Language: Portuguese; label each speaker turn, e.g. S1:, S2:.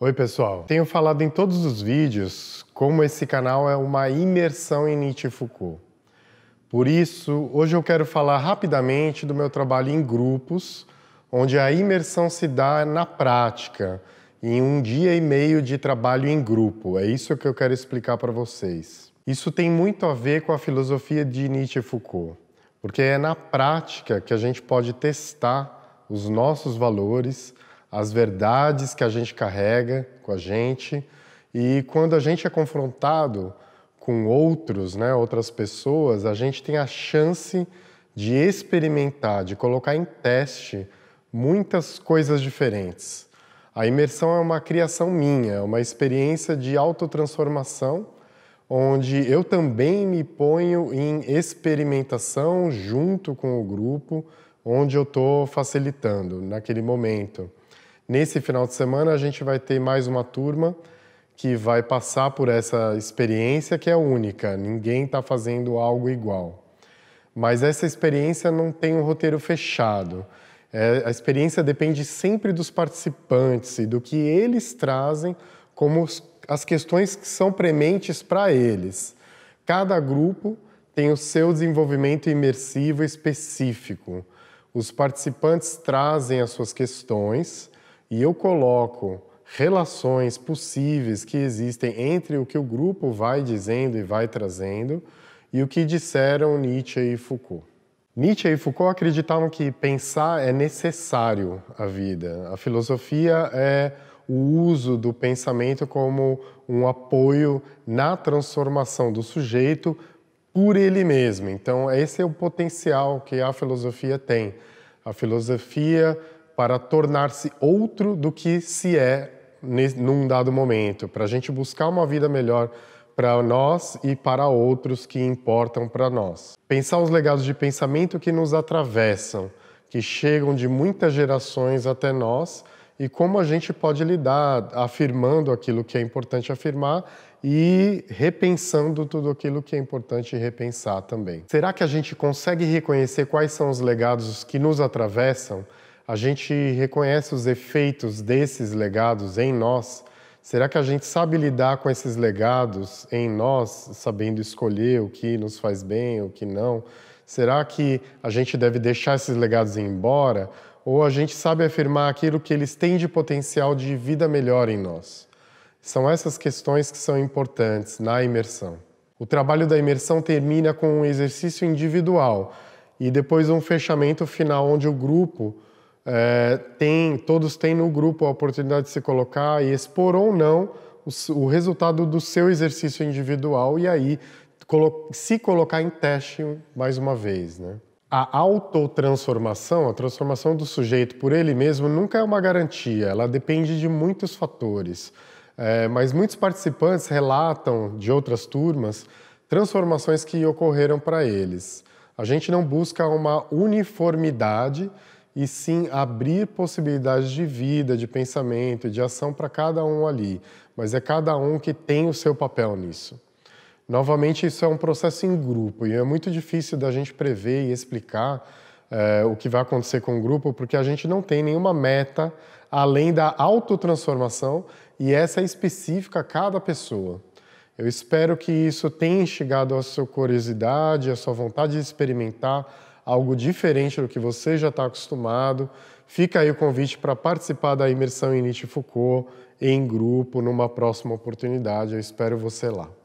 S1: Oi, pessoal. Tenho falado em todos os vídeos como esse canal é uma imersão em Nietzsche e Foucault. Por isso, hoje eu quero falar rapidamente do meu trabalho em grupos, onde a imersão se dá na prática, em um dia e meio de trabalho em grupo. É isso que eu quero explicar para vocês. Isso tem muito a ver com a filosofia de Nietzsche e Foucault, porque é na prática que a gente pode testar os nossos valores, as verdades que a gente carrega com a gente. E quando a gente é confrontado com outros, né, outras pessoas, a gente tem a chance de experimentar, de colocar em teste muitas coisas diferentes. A imersão é uma criação minha, é uma experiência de autotransformação, onde eu também me ponho em experimentação junto com o grupo onde eu estou facilitando naquele momento. Nesse final de semana, a gente vai ter mais uma turma que vai passar por essa experiência que é única, ninguém está fazendo algo igual. Mas essa experiência não tem um roteiro fechado. É, a experiência depende sempre dos participantes e do que eles trazem como os, as questões que são prementes para eles. Cada grupo tem o seu desenvolvimento imersivo específico. Os participantes trazem as suas questões e eu coloco relações possíveis que existem entre o que o grupo vai dizendo e vai trazendo e o que disseram Nietzsche e Foucault. Nietzsche e Foucault acreditavam que pensar é necessário à vida. A filosofia é o uso do pensamento como um apoio na transformação do sujeito por ele mesmo. Então, esse é o potencial que a filosofia tem. A filosofia para tornar-se outro do que se é num dado momento, para a gente buscar uma vida melhor para nós e para outros que importam para nós. Pensar os legados de pensamento que nos atravessam, que chegam de muitas gerações até nós e como a gente pode lidar afirmando aquilo que é importante afirmar e repensando tudo aquilo que é importante repensar também. Será que a gente consegue reconhecer quais são os legados que nos atravessam? a gente reconhece os efeitos desses legados em nós? Será que a gente sabe lidar com esses legados em nós, sabendo escolher o que nos faz bem, o que não? Será que a gente deve deixar esses legados ir embora? Ou a gente sabe afirmar aquilo que eles têm de potencial de vida melhor em nós? São essas questões que são importantes na imersão. O trabalho da imersão termina com um exercício individual e depois um fechamento final onde o grupo é, tem, todos têm no grupo a oportunidade de se colocar e expor ou não o, o resultado do seu exercício individual e aí colo se colocar em teste mais uma vez. Né? A autotransformação, a transformação do sujeito por ele mesmo, nunca é uma garantia, ela depende de muitos fatores. É, mas muitos participantes relatam de outras turmas transformações que ocorreram para eles. A gente não busca uma uniformidade, e sim abrir possibilidades de vida, de pensamento, de ação para cada um ali. Mas é cada um que tem o seu papel nisso. Novamente, isso é um processo em grupo e é muito difícil da gente prever e explicar é, o que vai acontecer com o grupo, porque a gente não tem nenhuma meta além da autotransformação e essa é específica a cada pessoa. Eu espero que isso tenha chegado a sua curiosidade, a sua vontade de experimentar algo diferente do que você já está acostumado. Fica aí o convite para participar da imersão em Nietzsche Foucault em grupo numa próxima oportunidade. Eu espero você lá.